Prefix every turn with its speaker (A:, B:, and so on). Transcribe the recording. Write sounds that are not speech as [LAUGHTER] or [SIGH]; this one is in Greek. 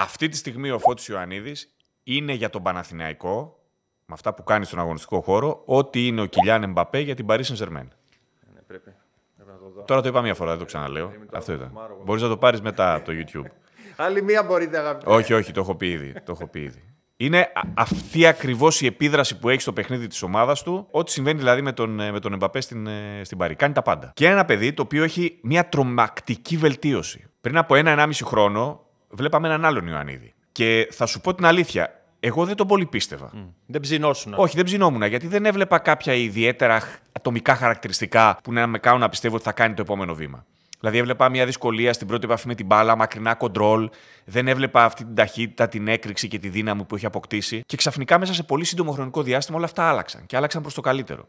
A: Αυτή τη στιγμή ο Φώτης Ιωαννίδης είναι για τον Παναθηναϊκό, με αυτά που κάνει στον αγωνιστικό χώρο, ό,τι είναι ο Κιλιάν Εμπαπέ για την Paris saint Ναι,
B: πρέπει. Τώρα το
A: είπα μία φορά, δεν το ξαναλέω. Αυτό ήταν. Μπορείς να το πάρεις μετά από το YouTube.
B: [LAUGHS] Άλλη μία μπορείτε, αγαπητέ.
A: Όχι, όχι, το έχω πει ήδη. Το έχω πει Είναι αυτή ακριβώς η επίδραση που έχει στο παιχνίδι της ομάδας του. Ό,τι συμβαίνει δηλαδή με τον, ε, με τον Εμπαπέ στην, ε, στην Παρή. Κάνει τα πάντα. Και ένα παιδί το οποίο έχει μια τρομακτική βελτίωση. Πριν από ένα-ενάμιση χρόνο βλέπαμε έναν άλλον Ιωαννίδη. Και θα σου πω την αλήθεια, εγώ δεν τον πολύ πίστευα. Mm. Δεν ψινόσουνα. Όχι, δεν ψινόμουν, γιατί δεν έβλεπα κάποια ιδιαίτερα ατομικά χαρακτηριστικά που να με κάνουν να πιστεύω ότι θα κάνει το επόμενο βήμα. Δηλαδή, έβλεπα μια δυσκολία στην πρώτη επαφή με την μπάλα, μακρινά κοντρόλ. Δεν έβλεπα αυτή την ταχύτητα, την έκρηξη και τη δύναμη που έχει αποκτήσει. Και ξαφνικά μέσα σε πολύ σύντομο χρονικό διάστημα όλα αυτά άλλαξαν και άλλαξαν προς το καλύτερο.